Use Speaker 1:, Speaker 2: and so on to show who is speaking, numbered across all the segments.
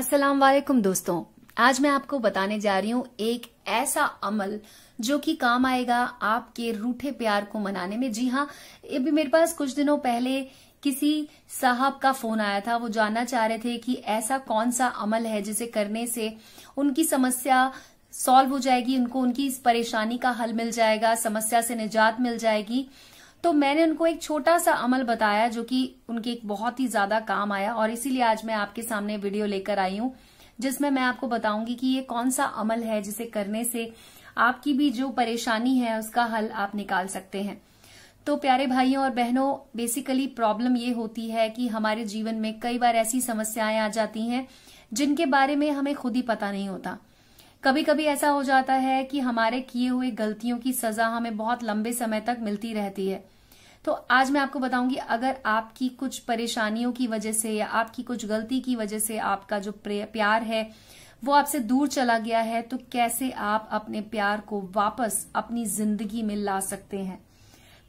Speaker 1: अस्सलाम वालेकुम दोस्तों आज मैं आपको बताने जा रही हूँ एक ऐसा अमल जो कि काम आएगा आपके रूठे प्यार को मनाने में जी हाँ ये भी मेरे पास कुछ दिनों पहले किसी साहब का फोन आया था वो जानना चाह रहे थे कि ऐसा कौन सा अमल है जिसे करने से उनकी समस्या सॉल्व हो जाएगी उनको उनकी इस परेशानी का हल मिल जाएगा समस्या से निजात मिल जाएगी तो मैंने उनको एक छोटा सा अमल बताया जो कि उनके एक बहुत ही ज्यादा काम आया और इसीलिए आज मैं आपके सामने वीडियो लेकर आई हूं जिसमें मैं आपको बताऊंगी कि ये कौन सा अमल है जिसे करने से आपकी भी जो परेशानी है उसका हल आप निकाल सकते हैं तो प्यारे भाइयों और बहनों बेसिकली प्रॉब्लम ये होती है कि हमारे जीवन में कई बार ऐसी समस्याएं आ जाती हैं जिनके बारे में हमें खुद ही पता नहीं होता कभी कभी ऐसा हो जाता है कि हमारे किए हुए गलतियों की सजा हमें बहुत लंबे समय तक मिलती रहती है तो आज मैं आपको बताऊंगी अगर आपकी कुछ परेशानियों की वजह से या आपकी कुछ गलती की वजह से आपका जो प्यार है वो आपसे दूर चला गया है तो कैसे आप अपने प्यार को वापस अपनी जिंदगी में ला सकते हैं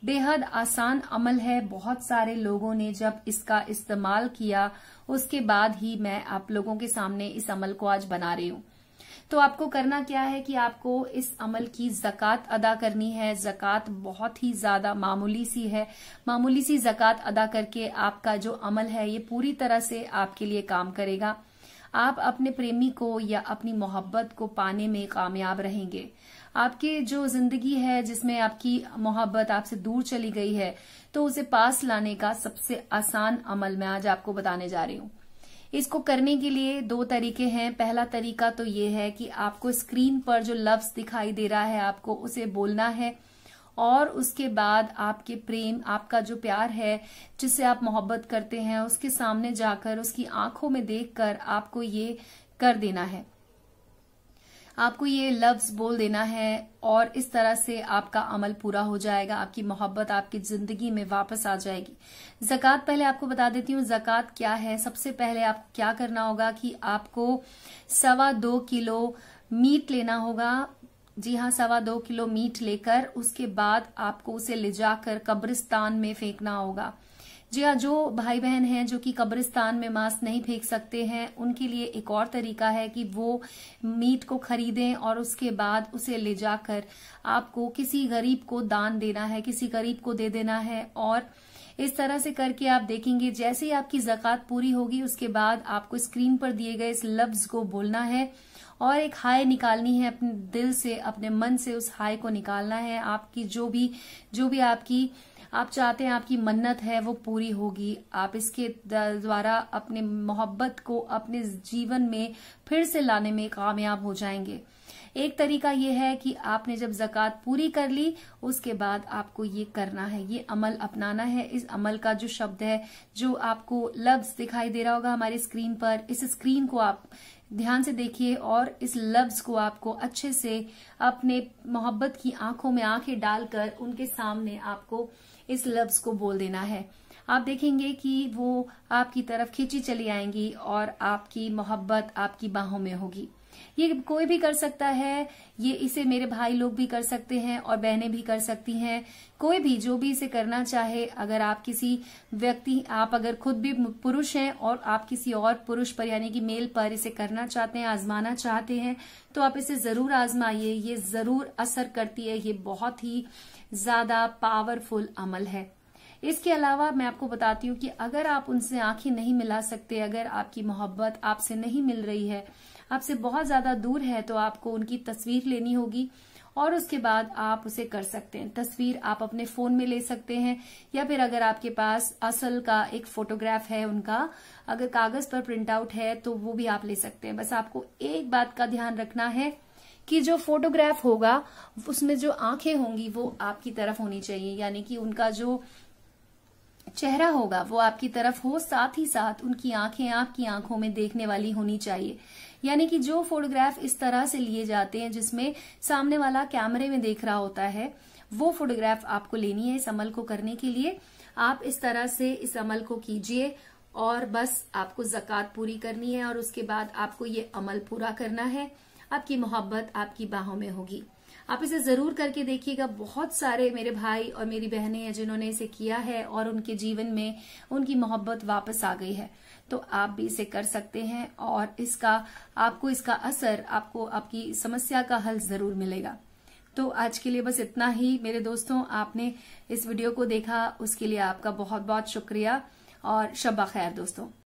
Speaker 1: बेहद आसान अमल है बहुत सारे लोगों ने जब इसका इस्तेमाल किया उसके बाद ही मैं आप लोगों के सामने इस अमल को आज बना रही हूं तो आपको करना क्या है कि आपको इस अमल की जक़ात अदा करनी है जक़ात बहुत ही ज़्यादा मामूली सी है मामूली सी जक़ात अदा करके आपका जो अमल है ये पूरी तरह से आपके लिए काम करेगा आप अपने प्रेमी को या अपनी मोहब्बत को पाने में कामयाब रहेंगे आपके जो जिंदगी है जिसमें आपकी मोहब्बत आपसे दूर चली गई है तो उसे पास लाने का सबसे आसान अमल मैं आज आपको बताने जा रही हूं इसको करने के लिए दो तरीके हैं पहला तरीका तो ये है कि आपको स्क्रीन पर जो लफ्स दिखाई दे रहा है आपको उसे बोलना है और उसके बाद आपके प्रेम आपका जो प्यार है जिससे आप मोहब्बत करते हैं उसके सामने जाकर उसकी आंखों में देखकर आपको ये कर देना है आपको ये लफ्ज बोल देना है और इस तरह से आपका अमल पूरा हो जाएगा आपकी मोहब्बत आपकी जिंदगी में वापस आ जाएगी जक़ात पहले आपको बता देती हूँ जक़ात क्या है सबसे पहले आप क्या करना होगा कि आपको सवा दो किलो मीट लेना होगा जी हाँ सवा दो किलो मीट लेकर उसके बाद आपको उसे ले जाकर कब्रिस्तान में फेंकना होगा जी हाँ जो भाई बहन हैं जो कि कब्रिस्तान में मांस नहीं फेंक सकते हैं उनके लिए एक और तरीका है कि वो मीट को खरीदें और उसके बाद उसे ले जाकर आपको किसी गरीब को दान देना है किसी गरीब को दे देना है और इस तरह से करके आप देखेंगे जैसे ही आपकी जक़ात पूरी होगी उसके बाद आपको स्क्रीन पर दिए गए इस लफ्ज को बोलना है और एक हाय निकालनी है अपने दिल से अपने मन से उस हाय को निकालना है आपकी जो भी जो भी आपकी आप चाहते हैं आपकी मन्नत है वो पूरी होगी आप इसके द्वारा अपने मोहब्बत को अपने जीवन में फिर से लाने में कामयाब हो जाएंगे एक तरीका यह है कि आपने जब जक़ात पूरी कर ली उसके बाद आपको ये करना है ये अमल अपनाना है इस अमल का जो शब्द है जो आपको लफ्ज दिखाई दे रहा होगा हमारी स्क्रीन पर इस स्क्रीन को आप ध्यान से देखिए और इस लफ्ज को आपको अच्छे से अपने मोहब्बत की आंखों में आंखें डालकर उनके सामने आपको इस लफ्ज को बोल देना है आप देखेंगे कि वो आपकी तरफ खींची चली आएंगी और आपकी मोहब्बत आपकी बाहों में होगी ये कोई भी कर सकता है ये इसे मेरे भाई लोग भी कर सकते हैं और बहनें भी कर सकती हैं कोई भी जो भी इसे करना चाहे अगर आप किसी व्यक्ति आप अगर खुद भी पुरुष हैं और आप किसी और पुरुष पर यानी कि मेल पर इसे करना चाहते हैं आजमाना चाहते हैं तो आप इसे जरूर आजमाइए ये जरूर असर करती है ये बहुत ही ज्यादा पावरफुल अमल है इसके अलावा मैं आपको बताती हूँ कि अगर आप उनसे आंखें नहीं मिला सकते अगर आपकी मोहब्बत आपसे नहीं मिल रही है आपसे बहुत ज्यादा दूर है तो आपको उनकी तस्वीर लेनी होगी और उसके बाद आप उसे कर सकते हैं तस्वीर आप अपने फोन में ले सकते हैं या फिर अगर आपके पास असल का एक फोटोग्राफ है उनका अगर कागज पर प्रिंट आउट है तो वो भी आप ले सकते हैं बस आपको एक बात का ध्यान रखना है कि जो फोटोग्राफ होगा उसमें जो आंखें होंगी वो आपकी तरफ होनी चाहिए यानी कि उनका जो चेहरा होगा वो आपकी तरफ हो साथ ही साथ उनकी आंखें आपकी आंखों में देखने वाली होनी चाहिए यानी कि जो फोटोग्राफ इस तरह से लिए जाते हैं जिसमें सामने वाला कैमरे में देख रहा होता है वो फोटोग्राफ आपको लेनी है इस अमल को करने के लिए आप इस तरह से इस अमल को कीजिए और बस आपको जक़ात पूरी करनी है और उसके बाद आपको ये अमल पूरा करना है आपकी मोहब्बत आपकी बाहों में होगी आप इसे जरूर करके देखिएगा बहुत सारे मेरे भाई और मेरी बहनें हैं जिन्होंने इसे किया है और उनके जीवन में उनकी मोहब्बत वापस आ गई है तो आप भी इसे कर सकते हैं और इसका आपको इसका असर आपको आपकी समस्या का हल जरूर मिलेगा तो आज के लिए बस इतना ही मेरे दोस्तों आपने इस वीडियो को देखा उसके लिए आपका बहुत बहुत शुक्रिया और शब्बा खैर दोस्तों